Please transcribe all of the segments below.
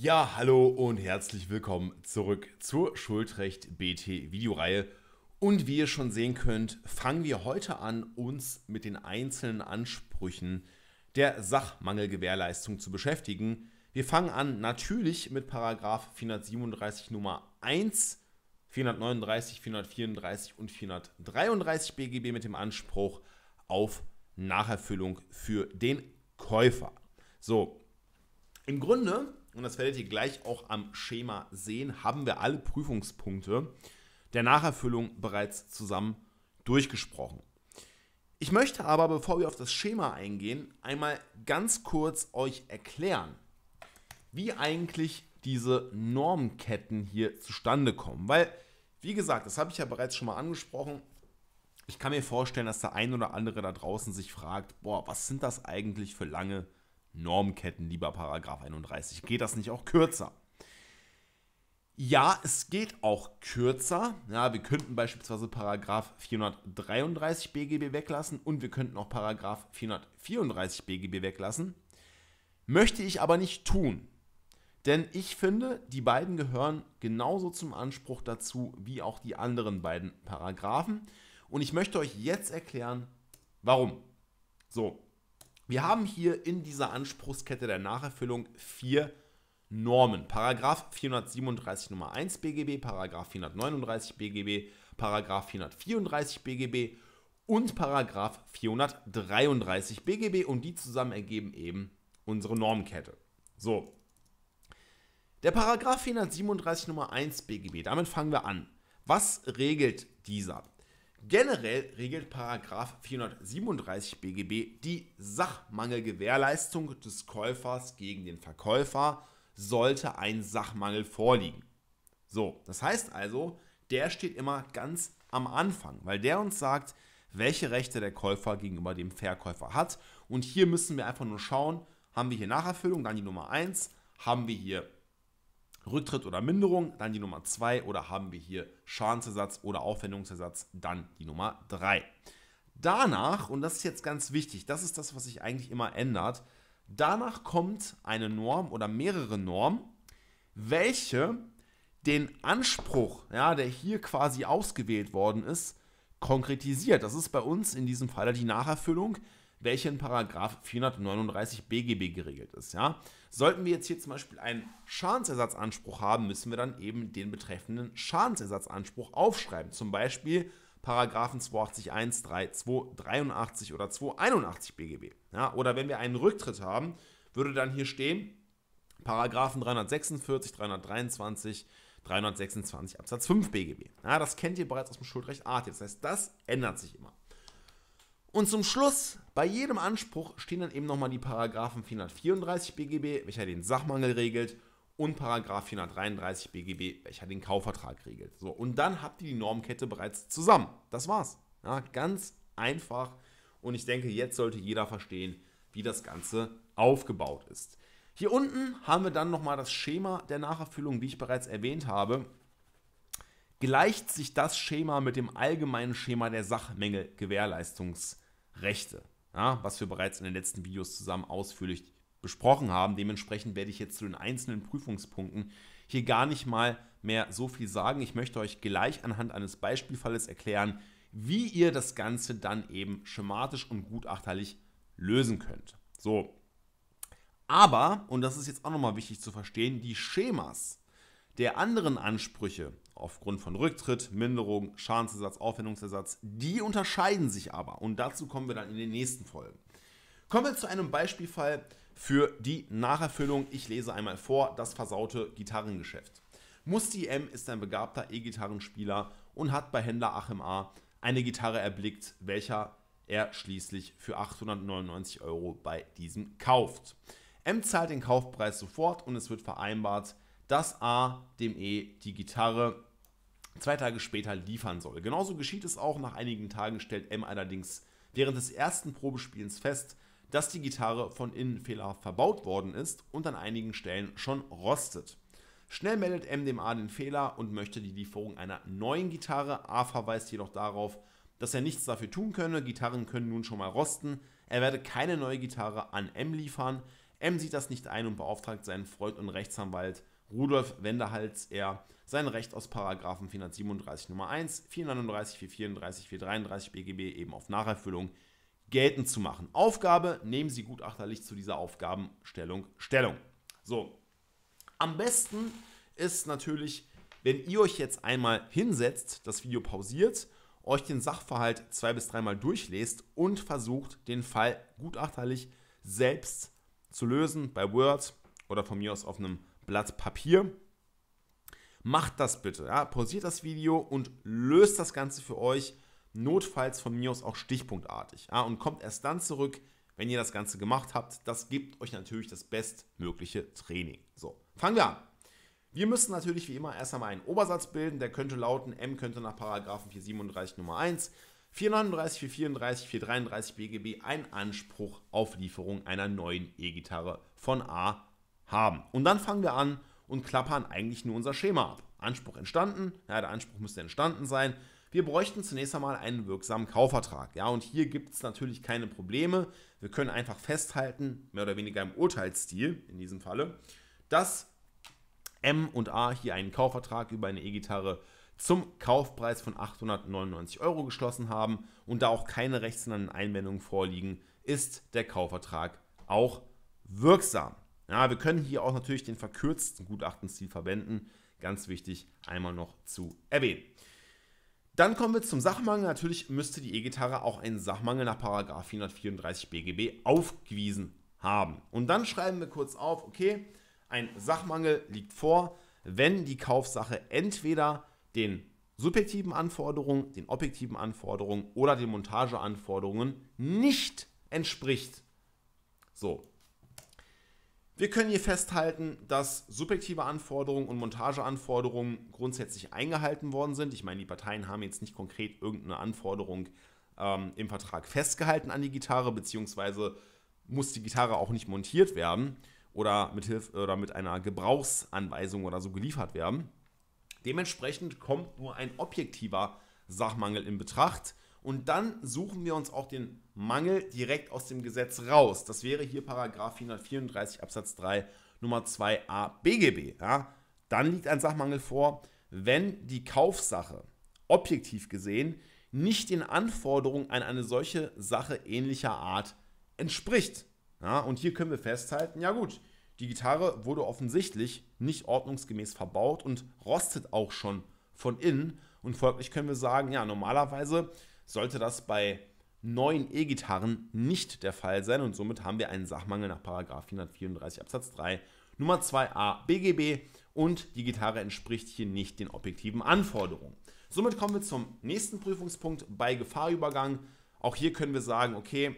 Ja, hallo und herzlich willkommen zurück zur Schuldrecht BT Videoreihe. Und wie ihr schon sehen könnt, fangen wir heute an, uns mit den einzelnen Ansprüchen der Sachmangelgewährleistung zu beschäftigen. Wir fangen an natürlich mit Paragraf 437 Nummer 1, 439, 434 und 433 BGB mit dem Anspruch auf Nacherfüllung für den Käufer. So, im Grunde und das werdet ihr gleich auch am Schema sehen, haben wir alle Prüfungspunkte der Nacherfüllung bereits zusammen durchgesprochen. Ich möchte aber, bevor wir auf das Schema eingehen, einmal ganz kurz euch erklären, wie eigentlich diese Normketten hier zustande kommen. Weil, wie gesagt, das habe ich ja bereits schon mal angesprochen, ich kann mir vorstellen, dass der ein oder andere da draußen sich fragt, boah, was sind das eigentlich für lange Normketten, lieber Paragraph 31. Geht das nicht auch kürzer? Ja, es geht auch kürzer. Ja, wir könnten beispielsweise Paragraph 433 BGB weglassen und wir könnten auch Paragraph 434 BGB weglassen. Möchte ich aber nicht tun. Denn ich finde, die beiden gehören genauso zum Anspruch dazu wie auch die anderen beiden Paragraphen. Und ich möchte euch jetzt erklären, warum. So, wir haben hier in dieser Anspruchskette der Nacherfüllung vier Normen. Paragraph 437 Nummer 1 BGB, Paragraph 439 BGB, Paragraph 434 BGB und Paragraph 433 BGB und die zusammen ergeben eben unsere Normkette. So. Der Paragraph 437 Nummer 1 BGB, damit fangen wir an. Was regelt dieser? Generell regelt 437 BGB die Sachmangelgewährleistung des Käufers gegen den Verkäufer, sollte ein Sachmangel vorliegen. So, das heißt also, der steht immer ganz am Anfang, weil der uns sagt, welche Rechte der Käufer gegenüber dem Verkäufer hat. Und hier müssen wir einfach nur schauen, haben wir hier Nacherfüllung, dann die Nummer 1, haben wir hier Rücktritt oder Minderung, dann die Nummer 2 oder haben wir hier Schadensersatz oder Aufwendungsersatz, dann die Nummer 3. Danach, und das ist jetzt ganz wichtig, das ist das, was sich eigentlich immer ändert, danach kommt eine Norm oder mehrere Normen, welche den Anspruch, ja, der hier quasi ausgewählt worden ist, konkretisiert. Das ist bei uns in diesem Fall die Nacherfüllung welche in Paragraph 439 BGB geregelt ist. Ja? Sollten wir jetzt hier zum Beispiel einen Schadensersatzanspruch haben, müssen wir dann eben den betreffenden Schadensersatzanspruch aufschreiben. Zum Beispiel Paragraphen 281, 3, 283 oder 281 BGB. Ja? Oder wenn wir einen Rücktritt haben, würde dann hier stehen, Paragraphen 346, 323, 326 Absatz 5 BGB. Ja, das kennt ihr bereits aus dem Schuldrecht AT. E. Das heißt, das ändert sich immer. Und zum Schluss, bei jedem Anspruch stehen dann eben nochmal die Paragraphen 434 BGB, welcher den Sachmangel regelt, und Paragraph 433 BGB, welcher den Kaufvertrag regelt. So, und dann habt ihr die Normkette bereits zusammen. Das war's. Ja, ganz einfach. Und ich denke, jetzt sollte jeder verstehen, wie das Ganze aufgebaut ist. Hier unten haben wir dann nochmal das Schema der Nacherfüllung, wie ich bereits erwähnt habe. Gleicht sich das Schema mit dem allgemeinen Schema der Sachmängel Rechte, ja, was wir bereits in den letzten Videos zusammen ausführlich besprochen haben. Dementsprechend werde ich jetzt zu den einzelnen Prüfungspunkten hier gar nicht mal mehr so viel sagen. Ich möchte euch gleich anhand eines Beispielfalles erklären, wie ihr das Ganze dann eben schematisch und gutachterlich lösen könnt. So. Aber, und das ist jetzt auch nochmal wichtig zu verstehen, die Schemas der anderen Ansprüche, aufgrund von Rücktritt, Minderung, Schadensersatz, Aufwendungsersatz. Die unterscheiden sich aber und dazu kommen wir dann in den nächsten Folgen. Kommen wir zu einem Beispielfall für die Nacherfüllung. Ich lese einmal vor, das versaute Gitarrengeschäft. Musti M ist ein begabter E-Gitarrenspieler und hat bei Händler Achim A eine Gitarre erblickt, welcher er schließlich für 899 Euro bei diesem kauft. M zahlt den Kaufpreis sofort und es wird vereinbart, dass A dem E die Gitarre zwei Tage später liefern soll. Genauso geschieht es auch. Nach einigen Tagen stellt M allerdings während des ersten Probespielens fest, dass die Gitarre von innen fehlerhaft verbaut worden ist und an einigen Stellen schon rostet. Schnell meldet M dem A den Fehler und möchte die Lieferung einer neuen Gitarre. A verweist jedoch darauf, dass er nichts dafür tun könne. Gitarren können nun schon mal rosten. Er werde keine neue Gitarre an M liefern. M sieht das nicht ein und beauftragt seinen Freund und Rechtsanwalt Rudolf Wenderhals er sein Recht aus Paragraphen 437 Nummer 1, 439, 434, 433 BGB eben auf Nacherfüllung geltend zu machen. Aufgabe, nehmen Sie gutachterlich zu dieser Aufgabenstellung Stellung. So, am besten ist natürlich, wenn ihr euch jetzt einmal hinsetzt, das Video pausiert, euch den Sachverhalt zwei bis dreimal durchlest und versucht, den Fall gutachterlich selbst zu lösen bei Word oder von mir aus auf einem Blatt Papier. Macht das bitte. Ja? Pausiert das Video und löst das Ganze für euch, notfalls von mir aus auch stichpunktartig. Ja? Und kommt erst dann zurück, wenn ihr das Ganze gemacht habt. Das gibt euch natürlich das bestmögliche Training. So, fangen wir an. Wir müssen natürlich wie immer erst einmal einen Obersatz bilden, der könnte lauten, M könnte nach Paragraphen 437 Nummer 1, 439, 434, 433 BGB einen Anspruch auf Lieferung einer neuen E-Gitarre von A haben. Und dann fangen wir an und klappern eigentlich nur unser Schema ab. Anspruch entstanden, ja, der Anspruch müsste entstanden sein. Wir bräuchten zunächst einmal einen wirksamen Kaufvertrag. Ja, und hier gibt es natürlich keine Probleme. Wir können einfach festhalten, mehr oder weniger im Urteilsstil in diesem Falle, dass M und A hier einen Kaufvertrag über eine E-Gitarre zum Kaufpreis von 899 Euro geschlossen haben und da auch keine rechtsnahen Einwendungen vorliegen, ist der Kaufvertrag auch wirksam. Ja, wir können hier auch natürlich den verkürzten Gutachtenstil verwenden. Ganz wichtig, einmal noch zu erwähnen. Dann kommen wir zum Sachmangel. Natürlich müsste die E-Gitarre auch einen Sachmangel nach 434 BGB aufgewiesen haben. Und dann schreiben wir kurz auf, okay, ein Sachmangel liegt vor, wenn die Kaufsache entweder den subjektiven Anforderungen, den objektiven Anforderungen oder den Montageanforderungen nicht entspricht. So, wir können hier festhalten, dass subjektive Anforderungen und Montageanforderungen grundsätzlich eingehalten worden sind. Ich meine, die Parteien haben jetzt nicht konkret irgendeine Anforderung ähm, im Vertrag festgehalten an die Gitarre, beziehungsweise muss die Gitarre auch nicht montiert werden oder mit, Hilf oder mit einer Gebrauchsanweisung oder so geliefert werden. Dementsprechend kommt nur ein objektiver Sachmangel in Betracht, und dann suchen wir uns auch den Mangel direkt aus dem Gesetz raus. Das wäre hier Paragraph 434 Absatz 3 Nummer 2a BGB. Ja? Dann liegt ein Sachmangel vor, wenn die Kaufsache objektiv gesehen nicht den Anforderungen an eine solche Sache ähnlicher Art entspricht. Ja? Und hier können wir festhalten, ja gut, die Gitarre wurde offensichtlich nicht ordnungsgemäß verbaut und rostet auch schon von innen. Und folglich können wir sagen, ja, normalerweise sollte das bei neuen E-Gitarren nicht der Fall sein und somit haben wir einen Sachmangel nach 434 Absatz 3 Nummer 2a BGB und die Gitarre entspricht hier nicht den objektiven Anforderungen. Somit kommen wir zum nächsten Prüfungspunkt bei Gefahrübergang. Auch hier können wir sagen, okay,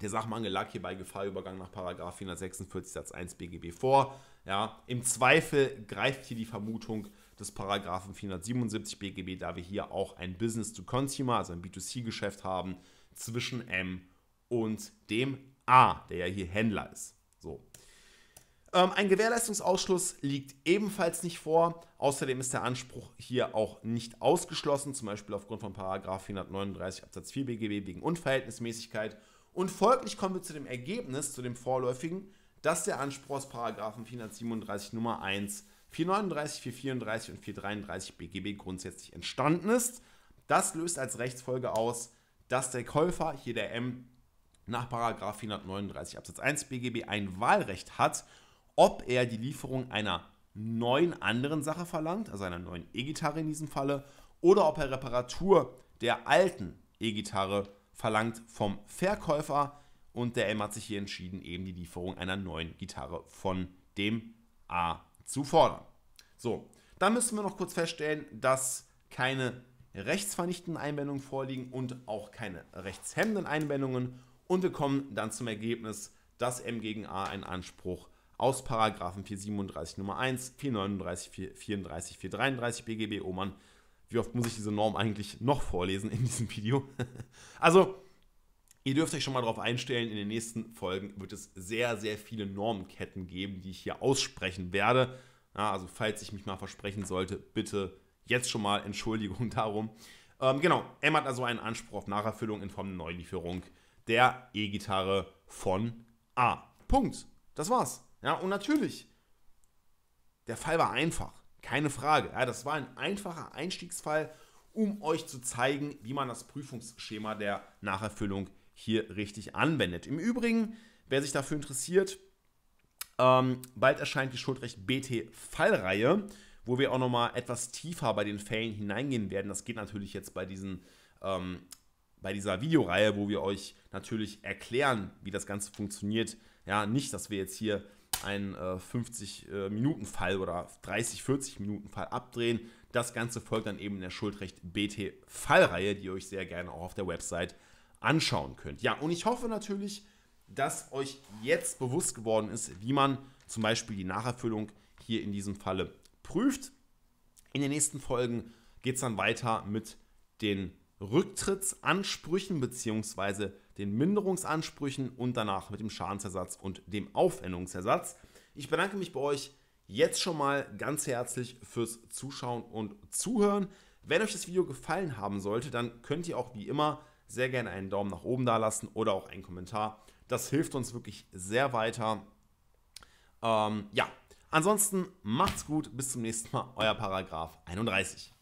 der Sachmangel lag hier bei Gefahrübergang nach 446 Satz 1 BGB vor. Ja, Im Zweifel greift hier die Vermutung des Paragraphen 477 BGB, da wir hier auch ein Business to Consumer, also ein B2C-Geschäft haben zwischen M und dem A, der ja hier Händler ist. So. Ähm, ein Gewährleistungsausschluss liegt ebenfalls nicht vor. Außerdem ist der Anspruch hier auch nicht ausgeschlossen, zum Beispiel aufgrund von Paragraph 439 Absatz 4 BGB wegen Unverhältnismäßigkeit. Und folglich kommen wir zu dem Ergebnis, zu dem vorläufigen, dass der Anspruch aus Paragraphen 437 Nummer 1 439, 434 und 433 BGB grundsätzlich entstanden ist. Das löst als Rechtsfolge aus, dass der Käufer, hier der M, nach 439 Absatz 1 BGB ein Wahlrecht hat, ob er die Lieferung einer neuen anderen Sache verlangt, also einer neuen E-Gitarre in diesem Falle, oder ob er Reparatur der alten E-Gitarre verlangt vom Verkäufer. Und der M hat sich hier entschieden, eben die Lieferung einer neuen Gitarre von dem A zu fordern. So, dann müssen wir noch kurz feststellen, dass keine rechtsvernichtenden Einwendungen vorliegen und auch keine rechtshemmenden Einwendungen. Und wir kommen dann zum Ergebnis, dass M gegen A ein Anspruch aus Paragraphen 437 Nummer 1, 439, 434, 433 BGB Oman. Wie oft muss ich diese Norm eigentlich noch vorlesen in diesem Video? also, Ihr dürft euch schon mal darauf einstellen, in den nächsten Folgen wird es sehr, sehr viele Normenketten geben, die ich hier aussprechen werde. Ja, also falls ich mich mal versprechen sollte, bitte jetzt schon mal Entschuldigung darum. Ähm, genau, M hat also einen Anspruch auf Nacherfüllung in Form der Neulieferung der E-Gitarre von A. Punkt. Das war's. Ja, und natürlich, der Fall war einfach. Keine Frage. Ja, das war ein einfacher Einstiegsfall, um euch zu zeigen, wie man das Prüfungsschema der Nacherfüllung hier richtig anwendet. Im Übrigen, wer sich dafür interessiert, ähm, bald erscheint die Schuldrecht BT-Fallreihe, wo wir auch nochmal etwas tiefer bei den Fällen hineingehen werden. Das geht natürlich jetzt bei diesen ähm, bei dieser Videoreihe, wo wir euch natürlich erklären, wie das Ganze funktioniert. Ja, nicht, dass wir jetzt hier einen äh, 50-Minuten-Fall äh, oder 30, 40-Minuten-Fall abdrehen. Das Ganze folgt dann eben in der Schuldrecht BT-Fallreihe, die ihr euch sehr gerne auch auf der Website anschauen könnt. Ja, und ich hoffe natürlich, dass euch jetzt bewusst geworden ist, wie man zum Beispiel die Nacherfüllung hier in diesem Falle prüft. In den nächsten Folgen geht es dann weiter mit den Rücktrittsansprüchen bzw. den Minderungsansprüchen und danach mit dem Schadensersatz und dem Aufwendungsersatz. Ich bedanke mich bei euch jetzt schon mal ganz herzlich fürs Zuschauen und Zuhören. Wenn euch das Video gefallen haben sollte, dann könnt ihr auch wie immer sehr gerne einen Daumen nach oben da lassen oder auch einen Kommentar. Das hilft uns wirklich sehr weiter. Ähm, ja, ansonsten macht's gut, bis zum nächsten Mal, euer Paragraph 31.